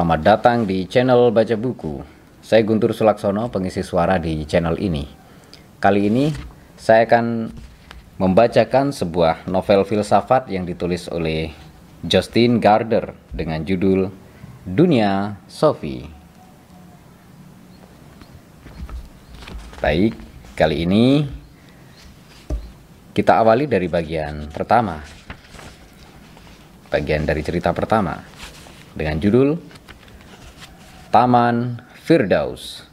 Selamat datang di channel Baca Buku. Saya Guntur Sulaksono, pengisi suara di channel ini. Kali ini saya akan membacakan sebuah novel filsafat yang ditulis oleh Justin Gardner dengan judul Dunia Sophie. Baik, kali ini kita awali dari bagian pertama. Bagian dari cerita pertama dengan judul Taman Firdaus.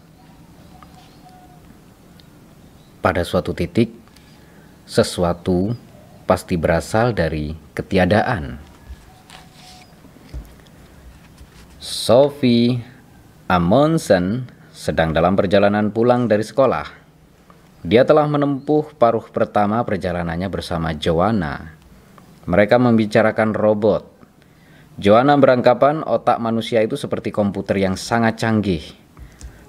Pada suatu titik, sesuatu pasti berasal dari ketiadaan. Sophie Amundsen sedang dalam perjalanan pulang dari sekolah. Dia telah menempuh paruh pertama perjalanannya bersama Joanna. Mereka membicarakan robot Joanna beranggapan otak manusia itu seperti komputer yang sangat canggih.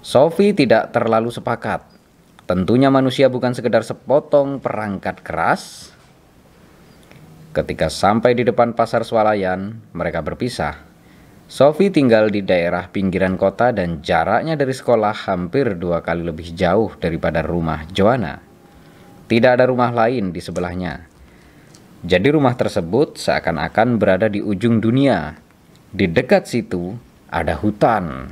Sophie tidak terlalu sepakat. Tentunya manusia bukan sekedar sepotong perangkat keras. Ketika sampai di depan pasar swalayan, mereka berpisah. Sophie tinggal di daerah pinggiran kota dan jaraknya dari sekolah hampir dua kali lebih jauh daripada rumah Joanna. Tidak ada rumah lain di sebelahnya. Jadi rumah tersebut seakan-akan berada di ujung dunia. Di dekat situ ada hutan.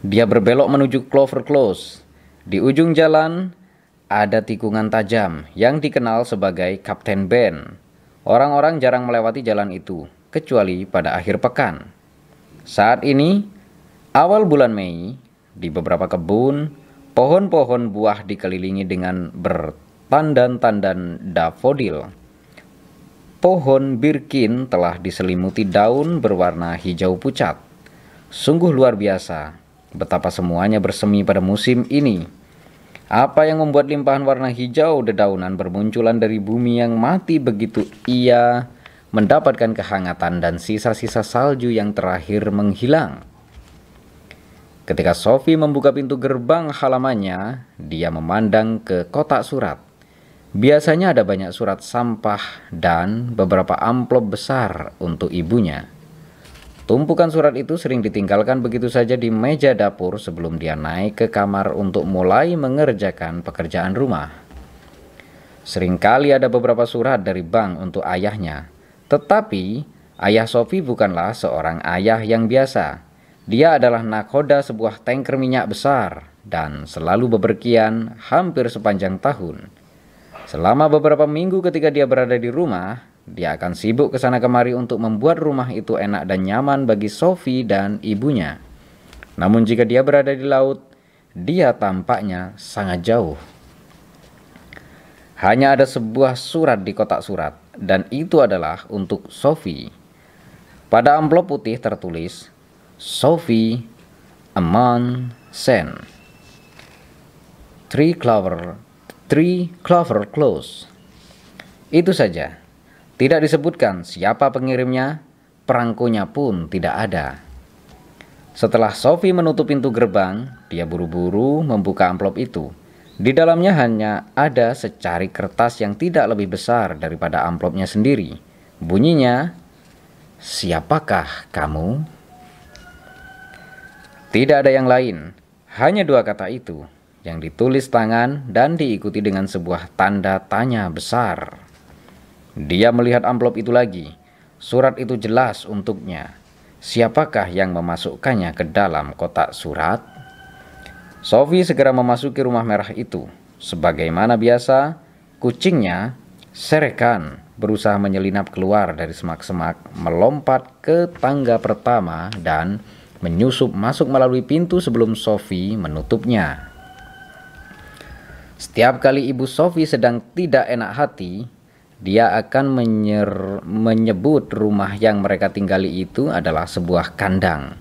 Dia berbelok menuju Clover Close. Di ujung jalan ada tikungan tajam yang dikenal sebagai Kapten Ben. Orang-orang jarang melewati jalan itu, kecuali pada akhir pekan. Saat ini, awal bulan Mei, di beberapa kebun, pohon-pohon buah dikelilingi dengan ber tandan-tandan dafodil. Pohon birkin telah diselimuti daun berwarna hijau pucat. Sungguh luar biasa betapa semuanya bersemi pada musim ini. Apa yang membuat limpahan warna hijau dedaunan bermunculan dari bumi yang mati begitu ia mendapatkan kehangatan dan sisa-sisa salju yang terakhir menghilang. Ketika Sophie membuka pintu gerbang halamannya, dia memandang ke kotak surat. Biasanya ada banyak surat sampah dan beberapa amplop besar untuk ibunya. Tumpukan surat itu sering ditinggalkan begitu saja di meja dapur sebelum dia naik ke kamar untuk mulai mengerjakan pekerjaan rumah. Seringkali ada beberapa surat dari bank untuk ayahnya, tetapi ayah Sofi bukanlah seorang ayah yang biasa. Dia adalah nakoda sebuah tanker minyak besar dan selalu bepergian hampir sepanjang tahun. Selama beberapa minggu ketika dia berada di rumah, dia akan sibuk ke sana kemari untuk membuat rumah itu enak dan nyaman bagi Sophie dan ibunya. Namun jika dia berada di laut, dia tampaknya sangat jauh. Hanya ada sebuah surat di kotak surat dan itu adalah untuk Sophie. Pada amplop putih tertulis Sophie Amon Sen. Three Clover Three Clover Close. Itu saja. Tidak disebutkan siapa pengirimnya, perangkonya pun tidak ada. Setelah Sophie menutup pintu gerbang, dia buru-buru membuka amplop itu. Di dalamnya hanya ada secari kertas yang tidak lebih besar daripada amplopnya sendiri. Bunyinya, "Siapakah kamu?" Tidak ada yang lain, hanya dua kata itu yang ditulis tangan dan diikuti dengan sebuah tanda tanya besar. Dia melihat amplop itu lagi. Surat itu jelas untuknya. Siapakah yang memasukkannya ke dalam kotak surat? Sophie segera memasuki rumah merah itu. Sebagaimana biasa, kucingnya, Serekan, berusaha menyelinap keluar dari semak-semak, melompat ke tangga pertama dan menyusup masuk melalui pintu sebelum Sophie menutupnya. Setiap kali Ibu Sofi sedang tidak enak hati, dia akan menyer, menyebut rumah yang mereka tinggali itu adalah sebuah kandang.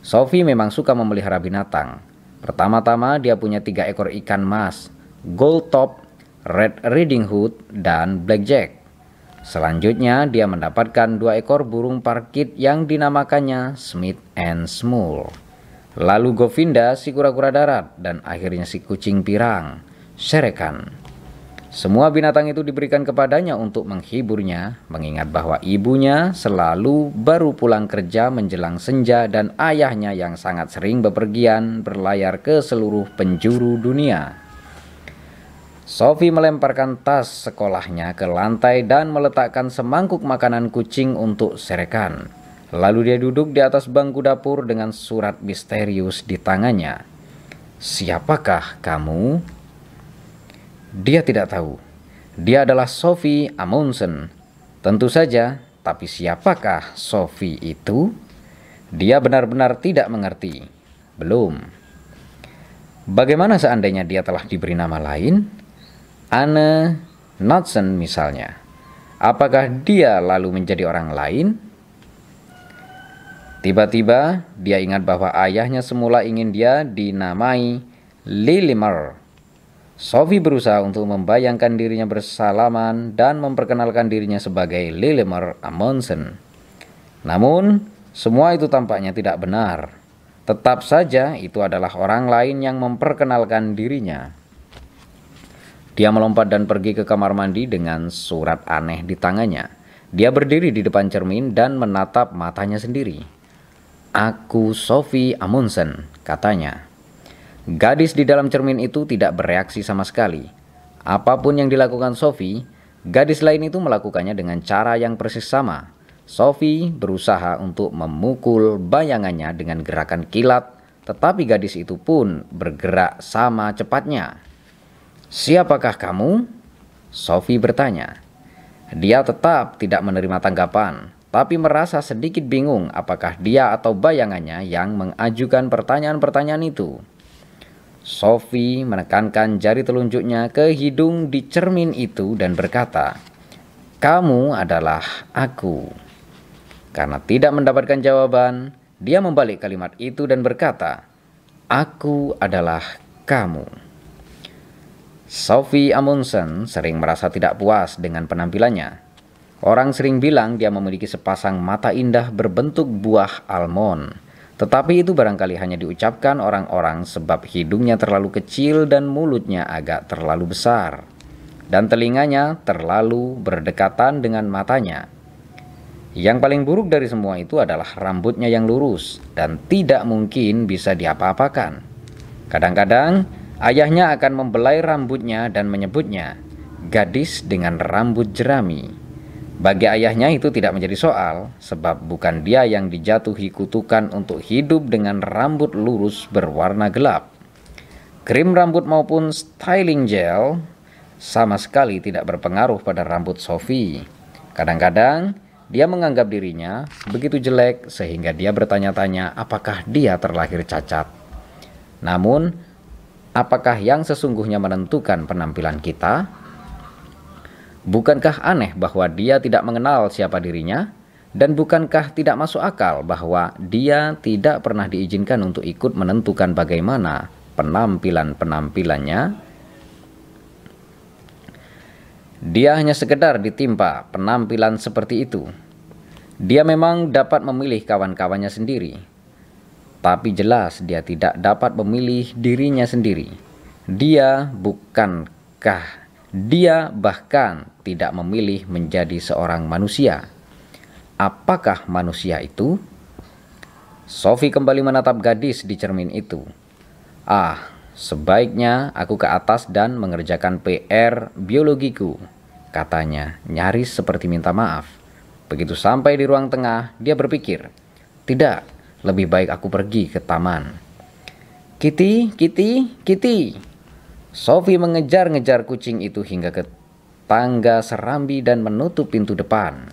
Sofi memang suka memelihara binatang. Pertama-tama dia punya tiga ekor ikan mas, gold top, red Riding hood, dan blackjack. Selanjutnya dia mendapatkan dua ekor burung parkit yang dinamakannya Smith and Small. Lalu Govinda si kura-kura darat dan akhirnya si kucing pirang. Serekan. Semua binatang itu diberikan kepadanya untuk menghiburnya, mengingat bahwa ibunya selalu baru pulang kerja menjelang senja dan ayahnya yang sangat sering bepergian berlayar ke seluruh penjuru dunia. Sophie melemparkan tas sekolahnya ke lantai dan meletakkan semangkuk makanan kucing untuk serekan. Lalu dia duduk di atas bangku dapur dengan surat misterius di tangannya. Siapakah kamu? Dia tidak tahu. Dia adalah Sophie Amundsen. Tentu saja, tapi siapakah Sophie itu? Dia benar-benar tidak mengerti. Belum. Bagaimana seandainya dia telah diberi nama lain? Anne Knudsen misalnya. Apakah dia lalu menjadi orang lain? Tiba-tiba dia ingat bahwa ayahnya semula ingin dia dinamai Lilimer Sophie berusaha untuk membayangkan dirinya bersalaman dan memperkenalkan dirinya sebagai Lillimer Amundsen. Namun, semua itu tampaknya tidak benar. Tetap saja, itu adalah orang lain yang memperkenalkan dirinya. Dia melompat dan pergi ke kamar mandi dengan surat aneh di tangannya. Dia berdiri di depan cermin dan menatap matanya sendiri. "Aku Sophie Amundsen," katanya. Gadis di dalam cermin itu tidak bereaksi sama sekali. Apapun yang dilakukan Sophie, gadis lain itu melakukannya dengan cara yang persis sama. Sophie berusaha untuk memukul bayangannya dengan gerakan kilat, tetapi gadis itu pun bergerak sama cepatnya. "Siapakah kamu?" Sophie bertanya. Dia tetap tidak menerima tanggapan tapi merasa sedikit bingung apakah dia atau bayangannya yang mengajukan pertanyaan-pertanyaan itu. Sophie menekankan jari telunjuknya ke hidung di cermin itu dan berkata, "Kamu adalah aku." Karena tidak mendapatkan jawaban, dia membalik kalimat itu dan berkata, "Aku adalah kamu." Sophie Amundsen sering merasa tidak puas dengan penampilannya. Orang sering bilang dia memiliki sepasang mata indah berbentuk buah almond. Tetapi itu barangkali hanya diucapkan orang-orang sebab hidungnya terlalu kecil dan mulutnya agak terlalu besar, dan telinganya terlalu berdekatan dengan matanya. Yang paling buruk dari semua itu adalah rambutnya yang lurus dan tidak mungkin bisa diapa-apakan. Kadang-kadang ayahnya akan membelai rambutnya dan menyebutnya gadis dengan rambut jerami. Bagi ayahnya itu tidak menjadi soal, sebab bukan dia yang dijatuhi kutukan untuk hidup dengan rambut lurus berwarna gelap. Krim rambut maupun styling gel sama sekali tidak berpengaruh pada rambut Sophie. Kadang-kadang dia menganggap dirinya begitu jelek sehingga dia bertanya-tanya apakah dia terlahir cacat. Namun, apakah yang sesungguhnya menentukan penampilan kita? Bukankah aneh bahwa dia tidak mengenal siapa dirinya? Dan bukankah tidak masuk akal bahwa dia tidak pernah diizinkan untuk ikut menentukan bagaimana penampilan-penampilannya? Dia hanya sekedar ditimpa penampilan seperti itu. Dia memang dapat memilih kawan-kawannya sendiri. Tapi jelas dia tidak dapat memilih dirinya sendiri. Dia bukankah dia bahkan tidak memilih menjadi seorang manusia. Apakah manusia itu? Sophie kembali menatap gadis di cermin itu. Ah, sebaiknya aku ke atas dan mengerjakan PR biologiku, katanya, nyaris seperti minta maaf. Begitu sampai di ruang tengah, dia berpikir, tidak, lebih baik aku pergi ke taman. Kitty, Kitty, Kitty, Sofi mengejar-ngejar kucing itu hingga ke tangga serambi dan menutup pintu depan.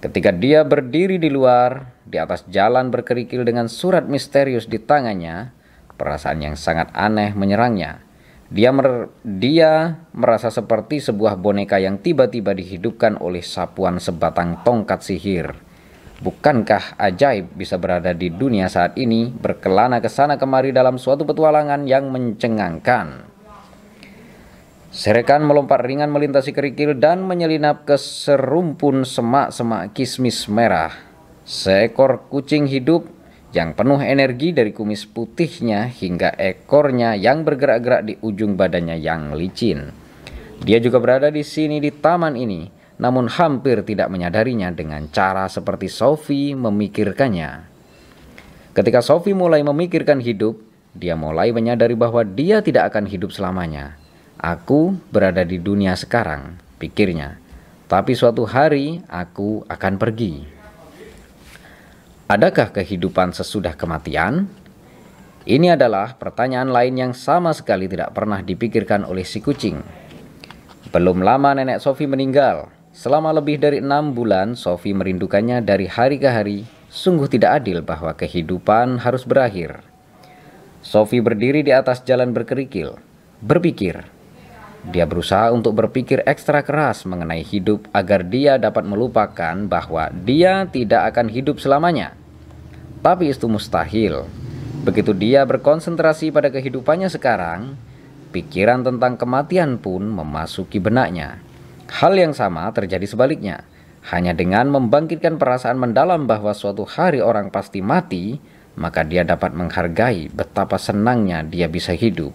Ketika dia berdiri di luar, di atas jalan berkerikil dengan surat misterius di tangannya, perasaan yang sangat aneh menyerangnya. Dia, mer dia merasa seperti sebuah boneka yang tiba-tiba dihidupkan oleh sapuan sebatang tongkat sihir. Bukankah ajaib bisa berada di dunia saat ini, berkelana ke sana kemari dalam suatu petualangan yang mencengangkan? Serekan melompat ringan melintasi kerikil dan menyelinap ke serumpun semak-semak kismis merah. Seekor kucing hidup yang penuh energi dari kumis putihnya hingga ekornya yang bergerak-gerak di ujung badannya yang licin. Dia juga berada di sini di taman ini, namun hampir tidak menyadarinya dengan cara seperti Sofi memikirkannya. Ketika Sofi mulai memikirkan hidup, dia mulai menyadari bahwa dia tidak akan hidup selamanya. Aku berada di dunia sekarang, pikirnya. Tapi suatu hari aku akan pergi. Adakah kehidupan sesudah kematian? Ini adalah pertanyaan lain yang sama sekali tidak pernah dipikirkan oleh si kucing. Belum lama nenek Sofi meninggal. Selama lebih dari enam bulan, Sofi merindukannya dari hari ke hari. Sungguh tidak adil bahwa kehidupan harus berakhir. Sofi berdiri di atas jalan berkerikil, berpikir. Dia berusaha untuk berpikir ekstra keras mengenai hidup agar dia dapat melupakan bahwa dia tidak akan hidup selamanya. Tapi itu mustahil. Begitu dia berkonsentrasi pada kehidupannya sekarang, pikiran tentang kematian pun memasuki benaknya. Hal yang sama terjadi sebaliknya. Hanya dengan membangkitkan perasaan mendalam bahwa suatu hari orang pasti mati, maka dia dapat menghargai betapa senangnya dia bisa hidup.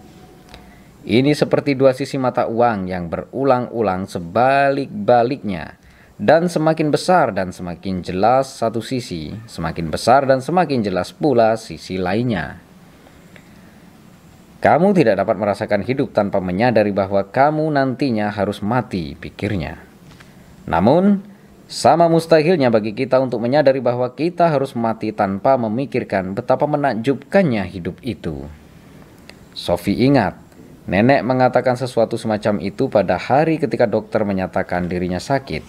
Ini seperti dua sisi mata uang yang berulang-ulang sebalik-baliknya, dan semakin besar dan semakin jelas satu sisi, semakin besar dan semakin jelas pula sisi lainnya. Kamu tidak dapat merasakan hidup tanpa menyadari bahwa kamu nantinya harus mati, pikirnya. Namun, sama mustahilnya bagi kita untuk menyadari bahwa kita harus mati tanpa memikirkan betapa menakjubkannya hidup itu. Sofi ingat, nenek mengatakan sesuatu semacam itu pada hari ketika dokter menyatakan dirinya sakit.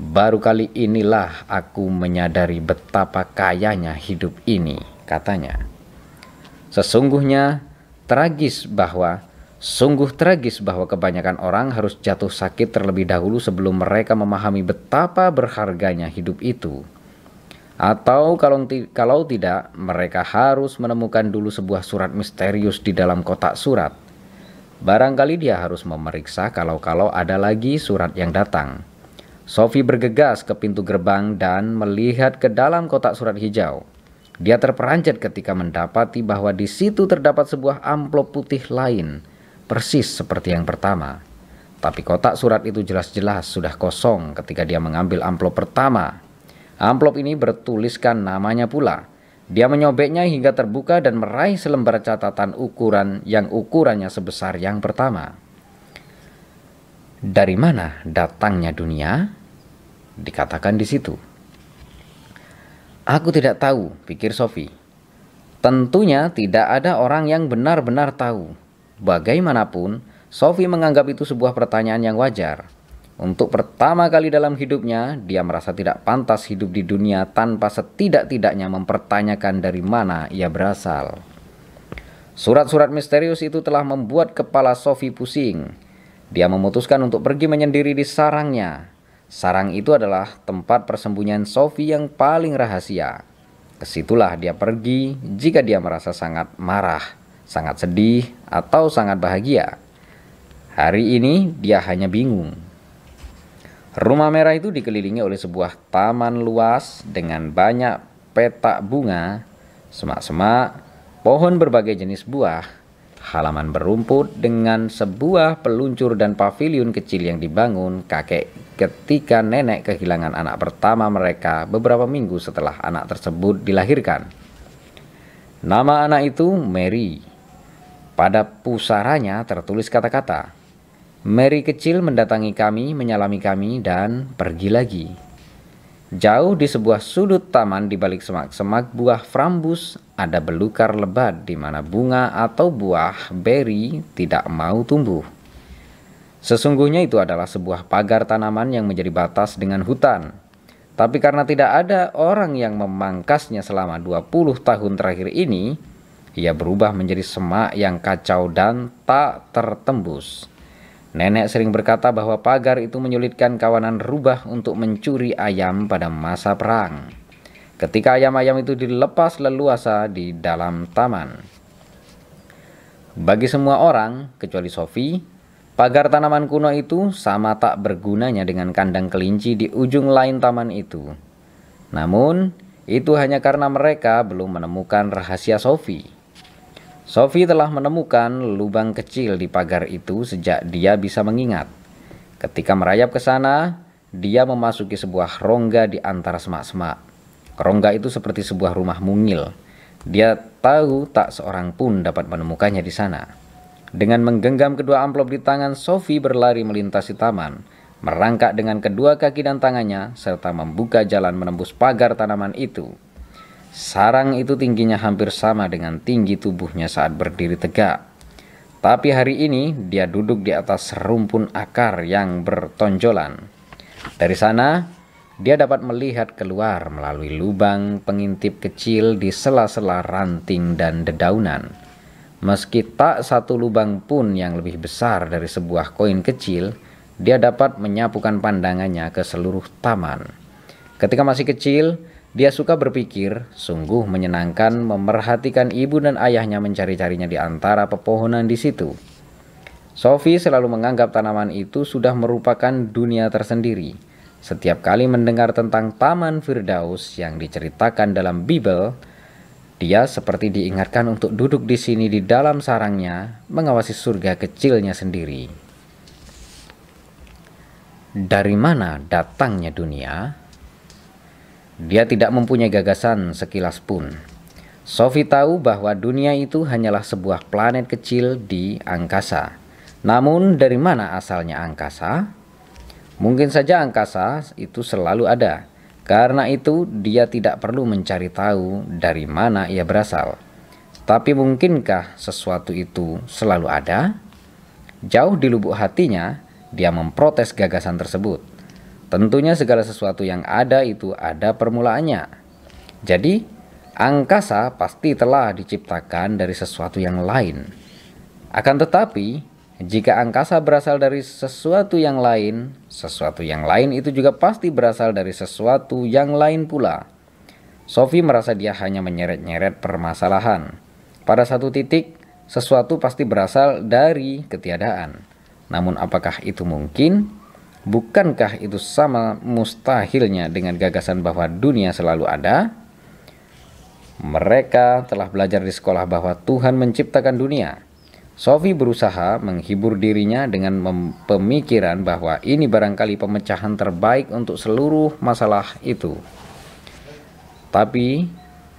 Baru kali inilah aku menyadari betapa kayanya hidup ini, katanya. Sesungguhnya, tragis bahwa Sungguh tragis bahwa kebanyakan orang harus jatuh sakit terlebih dahulu sebelum mereka memahami betapa berharganya hidup itu. Atau kalau, kalau tidak, mereka harus menemukan dulu sebuah surat misterius di dalam kotak surat. Barangkali dia harus memeriksa kalau-kalau ada lagi surat yang datang. Sophie bergegas ke pintu gerbang dan melihat ke dalam kotak surat hijau. Dia terperanjat ketika mendapati bahwa di situ terdapat sebuah amplop putih lain, persis seperti yang pertama. Tapi kotak surat itu jelas-jelas sudah kosong ketika dia mengambil amplop pertama. Amplop ini bertuliskan namanya pula. Dia menyobeknya hingga terbuka dan meraih selembar catatan ukuran yang ukurannya sebesar yang pertama. Dari mana datangnya dunia? Dikatakan di situ. Aku tidak tahu, pikir Sofi. Tentunya tidak ada orang yang benar-benar tahu. Bagaimanapun, Sofi menganggap itu sebuah pertanyaan yang wajar. Untuk pertama kali dalam hidupnya, dia merasa tidak pantas hidup di dunia tanpa setidak-tidaknya mempertanyakan dari mana ia berasal. Surat-surat misterius itu telah membuat kepala Sofi pusing. Dia memutuskan untuk pergi menyendiri di sarangnya, Sarang itu adalah tempat persembunyian Sophie yang paling rahasia. Kesitulah dia pergi jika dia merasa sangat marah, sangat sedih, atau sangat bahagia. Hari ini dia hanya bingung. Rumah merah itu dikelilingi oleh sebuah taman luas dengan banyak petak bunga, semak-semak, pohon berbagai jenis buah, halaman berumput dengan sebuah peluncur dan pavilion kecil yang dibangun kakek ketika nenek kehilangan anak pertama mereka beberapa minggu setelah anak tersebut dilahirkan. Nama anak itu Mary. Pada pusaranya tertulis kata-kata, Mary kecil mendatangi kami, menyalami kami, dan pergi lagi. Jauh di sebuah sudut taman di balik semak-semak buah frambus, ada belukar lebat di mana bunga atau buah beri tidak mau tumbuh. Sesungguhnya itu adalah sebuah pagar tanaman yang menjadi batas dengan hutan. Tapi karena tidak ada orang yang memangkasnya selama 20 tahun terakhir ini, ia berubah menjadi semak yang kacau dan tak tertembus. Nenek sering berkata bahwa pagar itu menyulitkan kawanan rubah untuk mencuri ayam pada masa perang. Ketika ayam-ayam itu dilepas leluasa di dalam taman. Bagi semua orang, kecuali Sophie, Pagar tanaman kuno itu sama tak bergunanya dengan kandang kelinci di ujung lain taman itu. Namun, itu hanya karena mereka belum menemukan rahasia Sophie. Sophie telah menemukan lubang kecil di pagar itu sejak dia bisa mengingat. Ketika merayap ke sana, dia memasuki sebuah rongga di antara semak-semak. Rongga itu seperti sebuah rumah mungil. Dia tahu tak seorang pun dapat menemukannya di sana. Dengan menggenggam kedua amplop di tangan, Sophie berlari melintasi taman, merangkak dengan kedua kaki dan tangannya, serta membuka jalan menembus pagar tanaman itu. Sarang itu tingginya hampir sama dengan tinggi tubuhnya saat berdiri tegak. Tapi hari ini dia duduk di atas rumpun akar yang bertonjolan. Dari sana, dia dapat melihat keluar melalui lubang pengintip kecil di sela-sela ranting dan dedaunan. Meski tak satu lubang pun yang lebih besar dari sebuah koin kecil, dia dapat menyapukan pandangannya ke seluruh taman. Ketika masih kecil, dia suka berpikir, sungguh menyenangkan memerhatikan ibu dan ayahnya mencari-carinya di antara pepohonan di situ. Sophie selalu menganggap tanaman itu sudah merupakan dunia tersendiri. Setiap kali mendengar tentang Taman Firdaus yang diceritakan dalam Bible, dia seperti diingatkan untuk duduk di sini di dalam sarangnya, mengawasi surga kecilnya sendiri. Dari mana datangnya dunia? Dia tidak mempunyai gagasan sekilas pun. Sofi tahu bahwa dunia itu hanyalah sebuah planet kecil di angkasa. Namun dari mana asalnya angkasa? Mungkin saja angkasa itu selalu ada, karena itu, dia tidak perlu mencari tahu dari mana ia berasal. Tapi mungkinkah sesuatu itu selalu ada? Jauh di lubuk hatinya, dia memprotes gagasan tersebut. Tentunya segala sesuatu yang ada itu ada permulaannya. Jadi, angkasa pasti telah diciptakan dari sesuatu yang lain. Akan tetapi, jika angkasa berasal dari sesuatu yang lain, sesuatu yang lain itu juga pasti berasal dari sesuatu yang lain pula. Sophie merasa dia hanya menyeret-nyeret permasalahan. Pada satu titik, sesuatu pasti berasal dari ketiadaan. Namun apakah itu mungkin? Bukankah itu sama mustahilnya dengan gagasan bahwa dunia selalu ada? Mereka telah belajar di sekolah bahwa Tuhan menciptakan dunia Sofi berusaha menghibur dirinya dengan pemikiran bahwa ini barangkali pemecahan terbaik untuk seluruh masalah itu. Tapi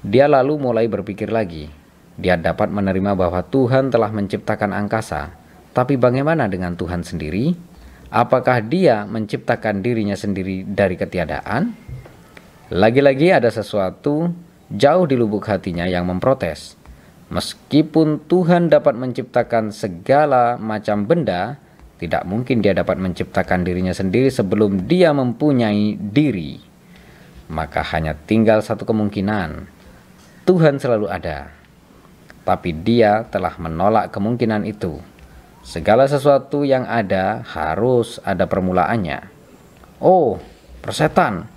dia lalu mulai berpikir lagi. Dia dapat menerima bahwa Tuhan telah menciptakan angkasa, tapi bagaimana dengan Tuhan sendiri? Apakah dia menciptakan dirinya sendiri dari ketiadaan? Lagi-lagi ada sesuatu jauh di lubuk hatinya yang memprotes. Meskipun Tuhan dapat menciptakan segala macam benda, tidak mungkin Dia dapat menciptakan dirinya sendiri sebelum Dia mempunyai diri. Maka hanya tinggal satu kemungkinan: Tuhan selalu ada, tapi Dia telah menolak kemungkinan itu. Segala sesuatu yang ada harus ada permulaannya. Oh, persetan!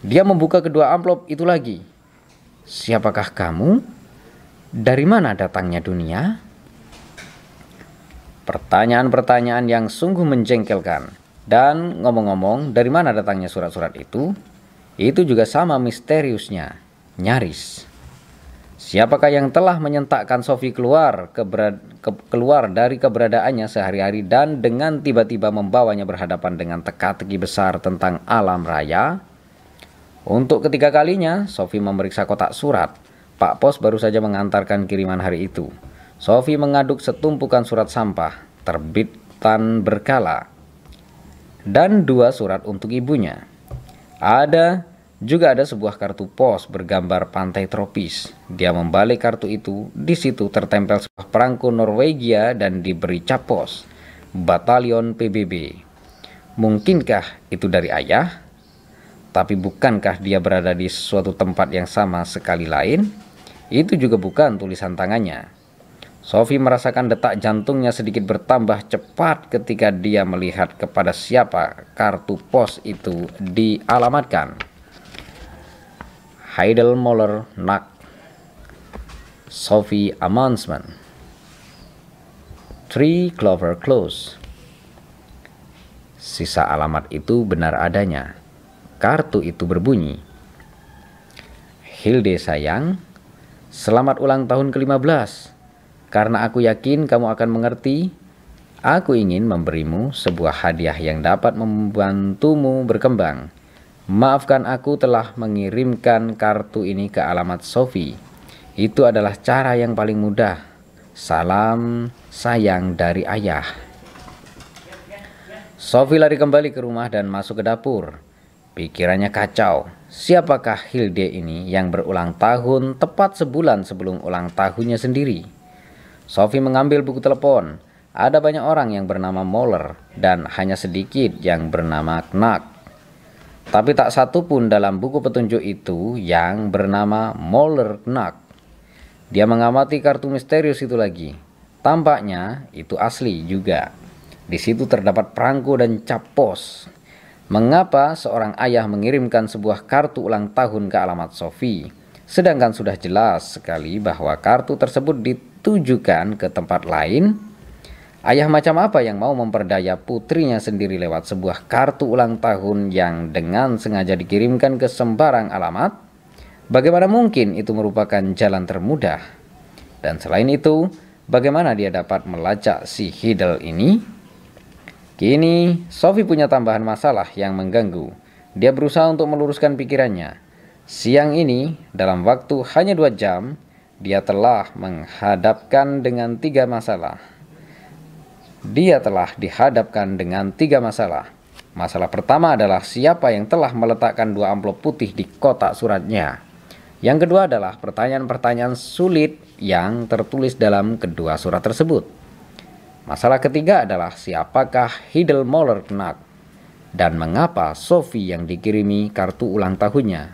Dia membuka kedua amplop itu lagi. Siapakah kamu? Dari mana datangnya dunia? Pertanyaan-pertanyaan yang sungguh menjengkelkan. Dan ngomong-ngomong, dari mana datangnya surat-surat itu? Itu juga sama misteriusnya, nyaris. Siapakah yang telah menyentakkan Sofi keluar keberad, ke, keluar dari keberadaannya sehari-hari dan dengan tiba-tiba membawanya berhadapan dengan teka-teki besar tentang alam raya? Untuk ketiga kalinya, Sofi memeriksa kotak surat. Pak Pos baru saja mengantarkan kiriman hari itu. Sofi mengaduk setumpukan surat sampah, terbitan berkala, dan dua surat untuk ibunya. Ada juga ada sebuah kartu pos bergambar pantai tropis. Dia membalik kartu itu, di situ tertempel sebuah perangko Norwegia dan diberi cap pos, Batalion PBB. Mungkinkah itu dari ayah? Tapi bukankah dia berada di suatu tempat yang sama sekali lain? Itu juga bukan tulisan tangannya. Sophie merasakan detak jantungnya sedikit bertambah cepat ketika dia melihat kepada siapa kartu pos itu dialamatkan. Heidelmoller Nack Sophie Amansman Three Clover Close Sisa alamat itu benar adanya. Kartu itu berbunyi. Hilde sayang, Selamat ulang tahun ke-15. Karena aku yakin kamu akan mengerti, aku ingin memberimu sebuah hadiah yang dapat membantumu berkembang. Maafkan aku telah mengirimkan kartu ini ke alamat Sofi. Itu adalah cara yang paling mudah. Salam sayang dari ayah. Sofi lari kembali ke rumah dan masuk ke dapur. Pikirannya kacau. Siapakah Hilde ini yang berulang tahun tepat sebulan sebelum ulang tahunnya sendiri? Sophie mengambil buku telepon. Ada banyak orang yang bernama Moller dan hanya sedikit yang bernama Knack. Tapi tak satu pun dalam buku petunjuk itu yang bernama Moller Knack. Dia mengamati kartu misterius itu lagi. Tampaknya itu asli juga. Di situ terdapat perangko dan cap pos. Mengapa seorang ayah mengirimkan sebuah kartu ulang tahun ke alamat Sofi? Sedangkan sudah jelas sekali bahwa kartu tersebut ditujukan ke tempat lain. Ayah macam apa yang mau memperdaya putrinya sendiri lewat sebuah kartu ulang tahun yang dengan sengaja dikirimkan ke sembarang alamat? Bagaimana mungkin itu merupakan jalan termudah? Dan selain itu, bagaimana dia dapat melacak si Hidel ini? Kini, Sofi punya tambahan masalah yang mengganggu. Dia berusaha untuk meluruskan pikirannya. Siang ini, dalam waktu hanya dua jam, dia telah menghadapkan dengan tiga masalah. Dia telah dihadapkan dengan tiga masalah. Masalah pertama adalah siapa yang telah meletakkan dua amplop putih di kotak suratnya. Yang kedua adalah pertanyaan-pertanyaan sulit yang tertulis dalam kedua surat tersebut. Masalah ketiga adalah siapakah Hidel Moller Knack dan mengapa Sophie yang dikirimi kartu ulang tahunnya.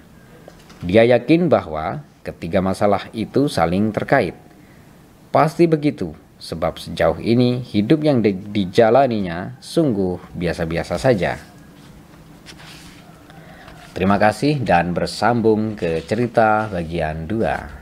Dia yakin bahwa ketiga masalah itu saling terkait. Pasti begitu, sebab sejauh ini hidup yang di dijalaninya sungguh biasa-biasa saja. Terima kasih dan bersambung ke cerita bagian 2.